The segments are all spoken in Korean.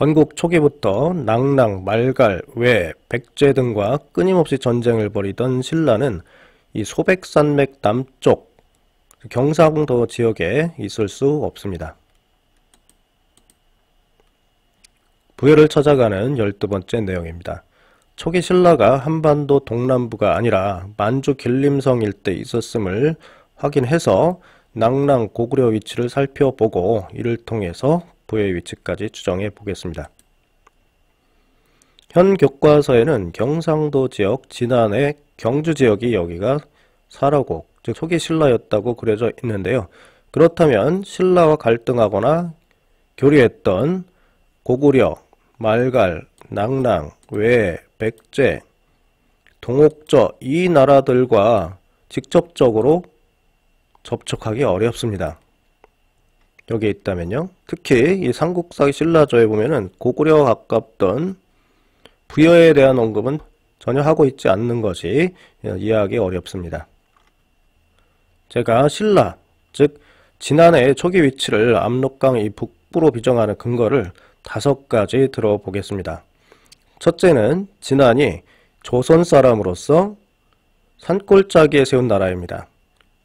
건국 초기부터 낙랑 말갈, 외, 백제 등과 끊임없이 전쟁을 벌이던 신라는 이 소백산맥 남쪽 경상도 지역에 있을 수 없습니다. 부여를 찾아가는 열두 번째 내용입니다. 초기 신라가 한반도 동남부가 아니라 만주 길림성 일대에 있었음을 확인해서 낙랑 고구려 위치를 살펴보고 이를 통해서 도의 위치까지 추정해 보겠습니다. 현 교과서에는 경상도 지역, 지난해 경주 지역이 여기가 사라곡, 즉 속이 신라였다고 그려져 있는데요. 그렇다면 신라와 갈등하거나 교류했던 고구려, 말갈, 낭랑, 외, 백제, 동옥저 이 나라들과 직접적으로 접촉하기 어렵습니다. 여기에 있다면요. 특히 이 삼국사기 신라조에 보면은 고구려와 가깝던 부여에 대한 언급은 전혀 하고 있지 않는 것이 예, 이해하기 어렵습니다. 제가 신라, 즉 지난해 초기 위치를 압록강 이 북부로 비정하는 근거를 다섯 가지 들어보겠습니다. 첫째는 진안이 조선 사람으로서 산골짜기에 세운 나라입니다.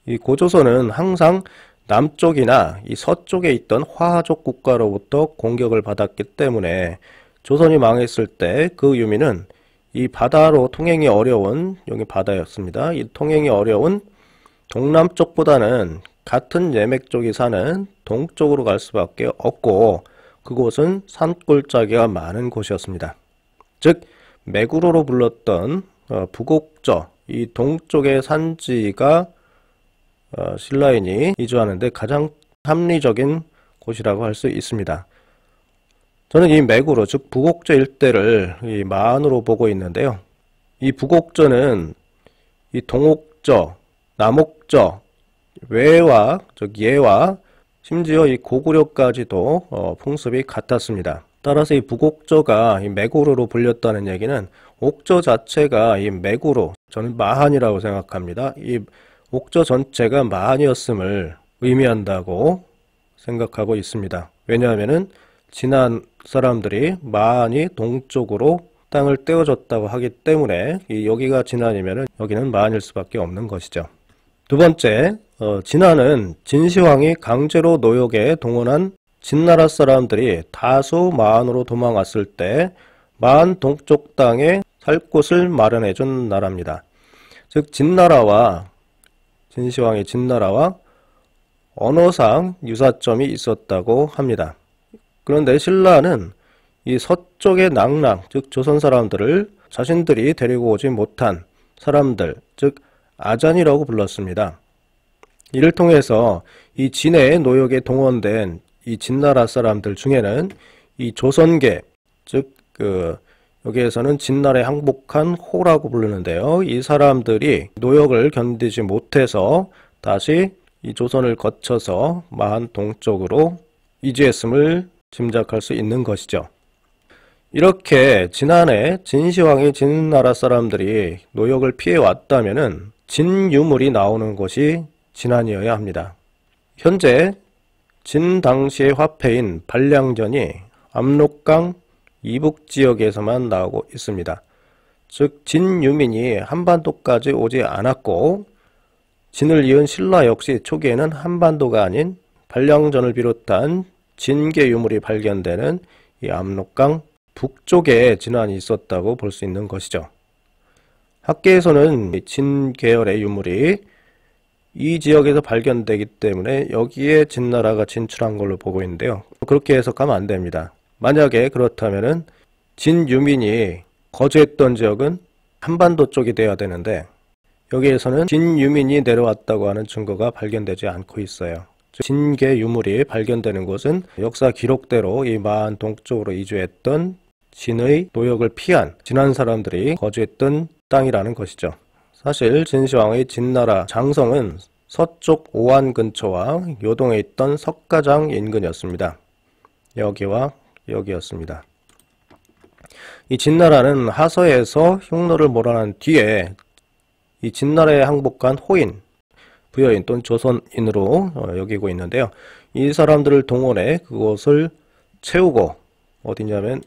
이 고조선은 항상 남쪽이나 이 서쪽에 있던 화족 국가로부터 공격을 받았기 때문에 조선이 망했을 때 그 유민은 이 바다로 통행이 어려운 여기 바다였습니다. 이 통행이 어려운 동남쪽보다는 같은 예맥 쪽이 사는 동쪽으로 갈 수밖에 없고 그곳은 산골짜기가 많은 곳이었습니다. 즉 매구로로 불렀던 어, 북옥저 이 동쪽의 산지가 어, 신라인이 이주하는데 가장 합리적인 곳이라고 할 수 있습니다. 저는 이 맥으로 즉 북옥저 일대를 이 만으로 보고 있는데요. 이 북옥저는 이 동옥저, 남옥저, 외와 즉 예와 심지어 이 고구려까지도 어, 풍습이 같았습니다. 따라서 이 북옥저가 이 맥으로로 불렸다는 얘기는 옥저 자체가 이 맥으로 저는 마한이라고 생각합니다. 이 옥저 전체가 만이었음을 의미한다고 생각하고 있습니다. 왜냐하면 지난 사람들이 만이 동쪽으로 땅을 떼어줬다고 하기 때문에 여기가 진안이면 여기는 만일 수밖에 없는 것이죠. 두 번째, 어, 진안은 진시황이 강제로 노역에 동원한 진나라 사람들이 다수 만으로 도망왔을 때 만 동쪽 땅에 살 곳을 마련해준 나라입니다. 즉 진나라와 진시황의 진나라와 언어상 유사점이 있었다고 합니다. 그런데 신라는 이 서쪽의 낙랑, 즉 조선 사람들을 자신들이 데리고 오지 못한 사람들, 즉 아잔이라고 불렀습니다. 이를 통해서 이진의 노역에 동원된 이 진나라 사람들 중에는 이 조선계, 즉그 여기에서는 진날에 항복한 호라고 부르는데요. 이 사람들이 노역을 견디지 못해서 다시 이 조선을 거쳐서 만 동쪽으로 이주했음을 짐작할 수 있는 것이죠. 이렇게 지난해 진시황이 진나라 사람들이 노역을 피해왔다면 진유물이 나오는 것이 진안이어야 합니다. 현재 진 당시의 화폐인 발량전이 압록강 이북 지역에서만 나오고 있습니다. 즉 진유민이 한반도까지 오지 않았고 진을 이은 신라 역시 초기에는 한반도가 아닌 발령전을 비롯한 진계 유물이 발견되는 이 압록강 북쪽에 진환이 있었다고 볼 수 있는 것이죠. 학계에서는 진 계열의 유물이 이 지역에서 발견되기 때문에 여기에 진나라가 진출한 걸로 보고 있는데요. 그렇게 해석하면 안 됩니다. 만약에 그렇다면 진유민이 거주했던 지역은 한반도 쪽이 되어야 되는데 여기에서는 진유민이 내려왔다고 하는 증거가 발견되지 않고 있어요. 진계 유물이 발견되는 곳은 역사 기록대로 이 마한 동쪽으로 이주했던 진의 노역을 피한 진한 사람들이 거주했던 땅이라는 것이죠. 사실 진시황의 진나라 장성은 서쪽 오안 근처와 요동에 있던 석가장 인근이었습니다. 여기와 여기였습니다. 이 진나라는 하서에서 흉노를 몰아낸 뒤에 이 진나라의 항복한 호인, 부여인 또는 조선인으로 어, 여기고 있는데요. 이 사람들을 동원해 그곳을 채우고 어디냐면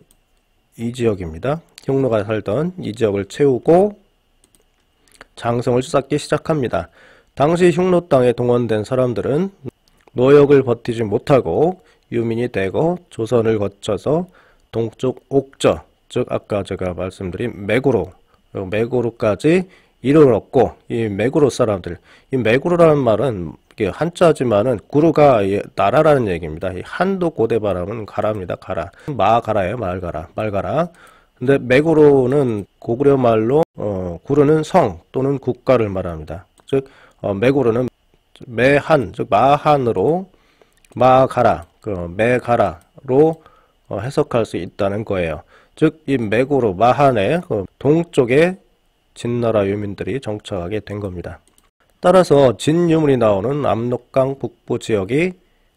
이 지역입니다. 흉노가 살던 이 지역을 채우고 장성을 쌓기 시작합니다. 당시 흉노 땅에 동원된 사람들은 노역을 버티지 못하고 유민이 되고 조선을 거쳐서 동쪽 옥저 즉 아까 제가 말씀드린 맥으로맥으로까지이름을얻고이맥으로 사람들 이맥으로라는 말은 한자지만은 구루가 나라라는 얘기입니다. 이 한도 고대바람은 가라입니다. 가라 마가라예요. 말가라 말가라. 근데 맥으로는 고구려 말로 어, 구르는 성 또는 국가를 말합니다. 즉 어, 맥으로는 매한 즉 마한으로 마가라, 그 메가라로 어, 해석할 수 있다는 거예요. 즉, 이 맥으로 마한의 그 동쪽에 진나라 유민들이 정착하게 된 겁니다. 따라서 진유물이 나오는 압록강 북부 지역이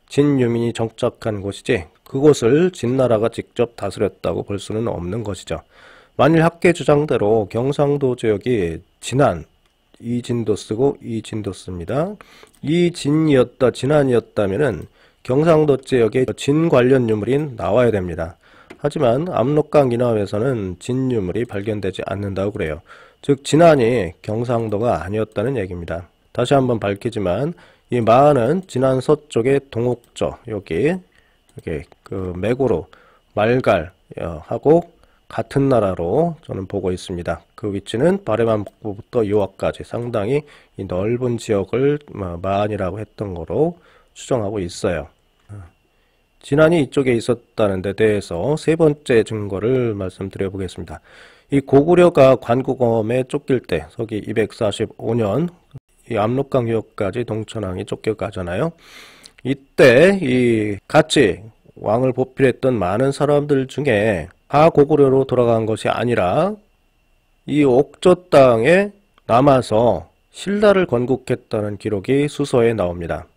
진유민이 정착한 곳이지 그곳을 진나라가 직접 다스렸다고 볼 수는 없는 것이죠. 만일 학계 주장대로 경상도 지역이 진안, 이진도 쓰고 이진도 씁니다. 이진이었다, 진안이었다면은 경상도 지역의 진 관련 유물인 나와야 됩니다. 하지만 압록강 이남에서는진 유물이 발견되지 않는다고 그래요. 즉 진안이 경상도가 아니었다는 얘기입니다. 다시 한번 밝히지만 이 마을은 진안 서쪽의 동옥저 여기 이렇게 그맥으로 말갈하고 어, 같은 나라로 저는 보고 있습니다. 그 위치는 바레만부터 북부 요하까지 상당히 넓은 지역을 어, 마안이라고 했던 거로 추정하고 있어요. 지난이 이쪽에 있었다는 데 대해서 세 번째 증거를 말씀드려 보겠습니다. 이 고구려가 관구검에 쫓길 때 서기 245년 이 압록강 유역까지 동천왕이 쫓겨가잖아요. 이때 이 같이 왕을 보필했던 많은 사람들 중에 하고구려로 아 돌아간 것이 아니라 이 옥조 땅에 남아서 신라를 건국했다는 기록이 수서에 나옵니다.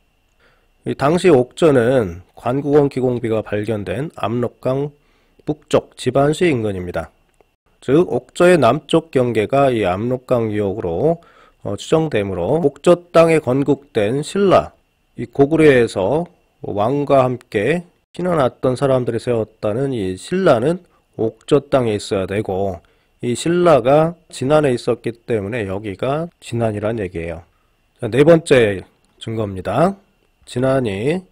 당시 옥저는 관구원 기공비가 발견된 압록강 북쪽 집안시 인근입니다. 즉 옥저의 남쪽 경계가 이 압록강 유역으로 어, 추정되므로 옥저 땅에 건국된 신라 이 고구려에서 왕과 함께 피난났던 사람들이 세웠다는 이 신라는 옥저 땅에 있어야 되고 이 신라가 진안에 있었기 때문에 여기가 진안이란 얘기예요. 자, 네 번째 증거입니다. 지난해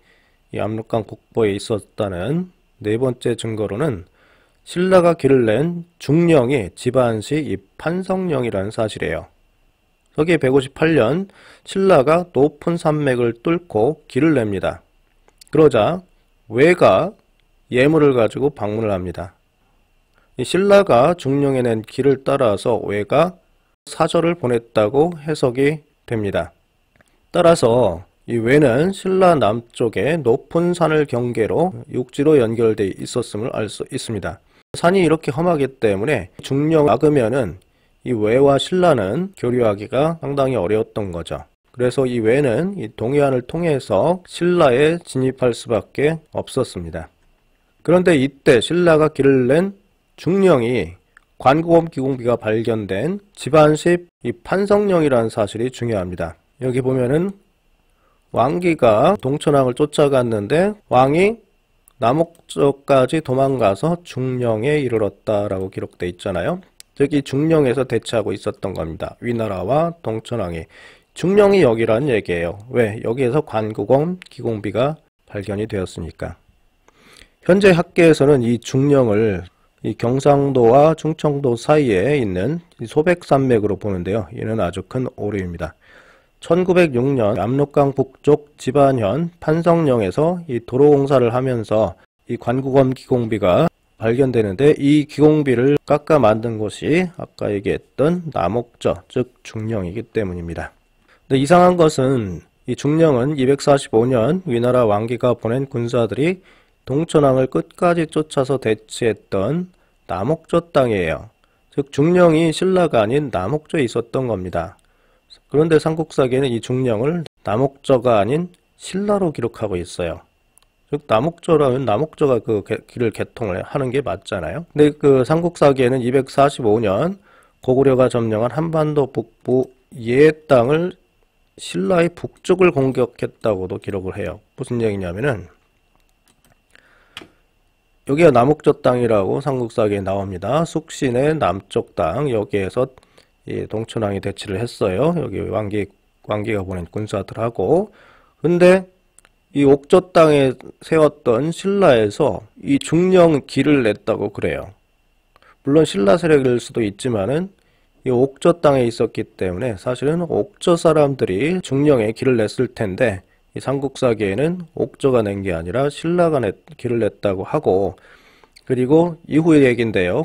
이 압록강 국보에 있었다는 네 번째 증거로는 신라가 길을 낸 중령이 집안시 이 판성령이라는 사실이에요. 서기 158년 신라가 높은 산맥을 뚫고 길을 냅니다. 그러자 외가 예물을 가지고 방문을 합니다. 신라가 중령에 낸 길을 따라서 외가 사절을 보냈다고 해석이 됩니다. 따라서 이 외는 신라 남쪽에 높은 산을 경계로 육지로 연결되어 있었음을 알 수 있습니다. 산이 이렇게 험하기 때문에 중령 막으면은 이 외와 신라는 교류하기가 상당히 어려웠던 거죠. 그래서 이 외는 이 동해안을 통해서 신라에 진입할 수밖에 없었습니다. 그런데 이때 신라가 길을 낸 중령이 관고검 기공비가 발견된 집안식이 판성령이라는 사실이 중요합니다. 여기 보면은 왕기가 동천왕을 쫓아갔는데 왕이 남옥쪽까지 도망가서 중령에 이르렀다라고 기록돼 있잖아요. 즉이 중령에서 대치하고 있었던 겁니다. 위나라와 동천왕이 중령이 여기라는 얘기예요. 왜? 여기에서 관구공 기공비가 발견이 되었으니까. 현재 학계에서는 이 중령을 이 경상도와 충청도 사이에 있는 소백산맥으로 보는데요. 이는 아주 큰 오류입니다. 1906년 압록강 북쪽 지반현 판성령에서 이 도로 공사를 하면서 이 관구검 기공비가 발견되는데 이 기공비를 깎아 만든 곳이 아까 얘기했던 남옥저 즉 중령이기 때문입니다. 근데 이상한 것은 이 중령은 245년 위나라 왕기가 보낸 군사들이 동천왕을 끝까지 쫓아서 대치했던 남옥저 땅이에요. 즉 중령이 신라가 아닌 남옥저에 있었던 겁니다. 그런데 삼국사기에는 이 중령을 남옥저가 아닌 신라로 기록하고 있어요. 즉 남옥저라면 남옥저가 그 길을 개통을 하는 게 맞잖아요. 근데 그 삼국사기에는 245년 고구려가 점령한 한반도 북부 옛 땅을 신라의 북쪽을 공격했다고도 기록을 해요. 무슨 얘기냐면은 여기가 남옥저 땅이라고 삼국사기에 나옵니다. 숙신의 남쪽 땅 여기에서 이동천왕이 예, 대치를 했어요. 여기 왕기 왕기가 보낸 군사들하고 근데 이 옥조 땅에 세웠던 신라에서 이 중령 기를 냈다고 그래요. 물론 신라 세력일 수도 있지만은 이 옥조 땅에 있었기 때문에 사실은 옥조 사람들이 중령에 길을 냈을 텐데 이 삼국사기에는 옥조가 낸 게 아니라 신라가 냈, 길을 냈다고 하고 그리고 이후의 얘기인데요.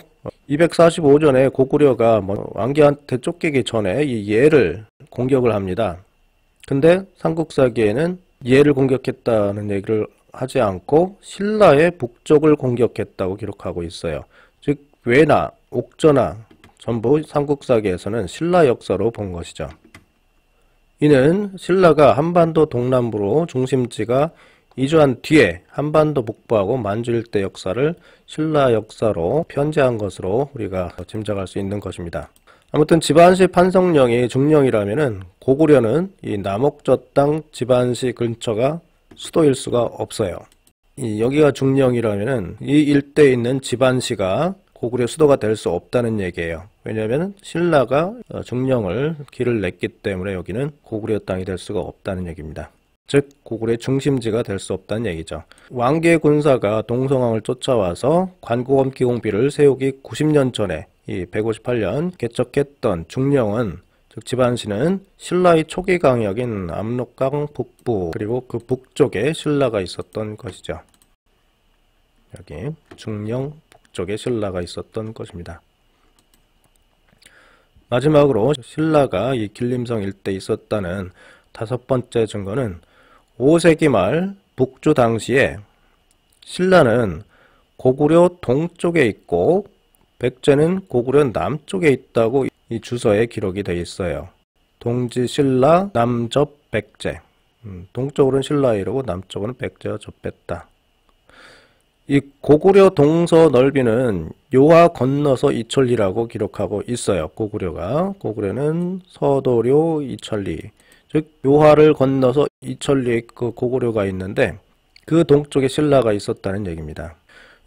245전에 고구려가 뭐 왕기한테 쫓기기 전에 이 예를 공격을 합니다. 근데 삼국사기에는 예를 공격했다는 얘기를 하지 않고 신라의 북쪽을 공격했다고 기록하고 있어요. 즉 외나 옥저나 전부 삼국사기에서는 신라 역사로 본 것이죠. 이는 신라가 한반도 동남부로 중심지가 이주한 뒤에 한반도 북부하고 만주 일대 역사를 신라 역사로 편제한 것으로 우리가 짐작할 수 있는 것입니다. 아무튼 지안시 판성령이 중령이라면 고구려는 이 남옥저 땅지안시 근처가 수도일 수가 없어요. 여기가 중령이라면이 일대에 있는 지안시가 고구려 수도가 될 수 없다는 얘기예요. 왜냐하면 신라가 어, 중령을 길을 냈기 때문에 여기는 고구려 땅이 될 수가 없다는 얘기입니다. 즉 고구려의 중심지가 될 수 없다는 얘기죠. 왕계 군사가 동성왕을 쫓아와서 관구검 기공비를 세우기 90년 전에 이 158년 개척했던 중령은 즉 지반시는 신라의 초기 강역인 압록강 북부 그리고 그 북쪽에 신라가 있었던 것이죠. 여기 중령 북쪽에 신라가 있었던 것입니다. 마지막으로 신라가 이 길림성 일대에 있었다는 다섯 번째 증거는 5세기 말 북주 당시에 신라는 고구려 동쪽에 있고 백제는 고구려 남쪽에 있다고 이 주서에 기록이 되어 있어요. 동지 신라 남접 백제 음, 동쪽으로는 신라이러고 남쪽으로는 백제와 접했다. 이 고구려 동서 넓이는 요하 건너서 이천리라고 기록하고 있어요. 고구려가 고구려는 서도료 이천리 즉 요하를 건너서 이천리에 그 고구려가 있는데 그 동쪽에 신라가 있었다는 얘기입니다.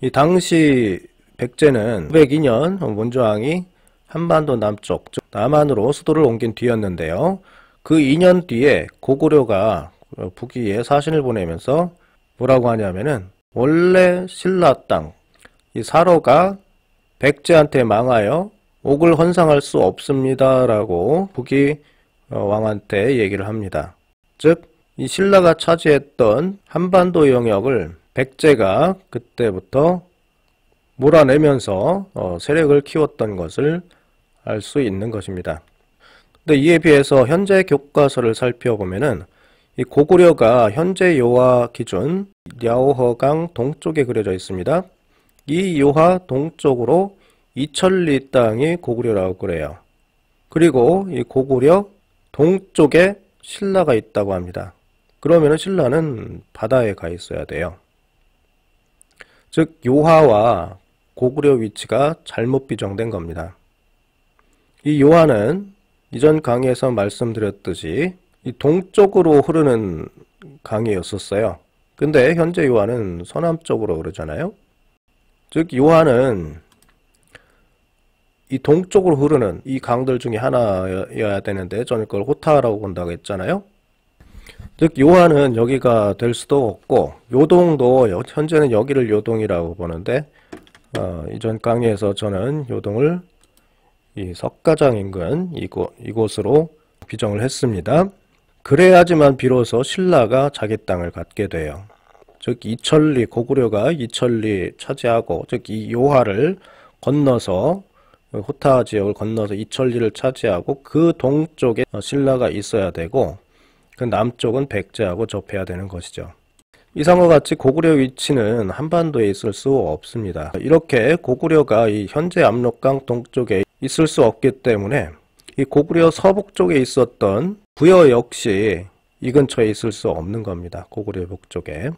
이 당시 백제는 902년 원조왕이 한반도 남쪽 즉 남한으로 수도를 옮긴 뒤였는데요. 그 2년 뒤에 고구려가 북위에 사신을 보내면서 뭐라고 하냐면은 원래 신라 땅 이 사로가 백제한테 망하여 옥을 헌상할 수 없습니다라고 북위 어, 왕한테 얘기를 합니다. 즉, 이 신라가 차지했던 한반도 영역을 백제가 그때부터 몰아내면서 어, 세력을 키웠던 것을 알 수 있는 것입니다. 근데 이에 비해서 현재 교과서를 살펴보면은 이 고구려가 현재 요하 기준 랴오허강 동쪽에 그려져 있습니다. 이 요하 동쪽으로 이천리 땅이 고구려라고 그래요. 그리고 이 고구려 동쪽에 신라가 있다고 합니다. 그러면 신라는 바다에 가 있어야 돼요. 즉 요하와 고구려 위치가 잘못 비정된 겁니다. 이 요하는 이전 강의에서 말씀드렸듯이 이 동쪽으로 흐르는 강의였었어요 근데 현재 요하는 서남쪽으로 흐르잖아요. 즉 요하는 이 동쪽으로 흐르는 이 강들 중에 하나여야 되는데 저는 그걸 호타라고 본다고 했잖아요. 즉 요한은 여기가 될 수도 없고 요동도 현재는 여기를 요동이라고 보는데 어, 이전 강의에서 저는 요동을 이 석가장 인근 이곳, 이곳으로 비정을 했습니다. 그래야지만 비로소 신라가 자기 땅을 갖게 돼요. 즉 이천리 고구려가 이천리 차지하고 즉이 요하를 건너서 호타 지역을 건너서 이천리를 차지하고 그 동쪽에 어, 신라가 있어야 되고 그 남쪽은 백제하고 접해야 되는 것이죠. 이상과 같이 고구려 위치는 한반도에 있을 수 없습니다. 이렇게 고구려가 현재 압록강 동쪽에 있을 수 없기 때문에 이 고구려 서북쪽에 있었던 부여 역시 이 근처에 있을 수 없는 겁니다. 고구려 북쪽에.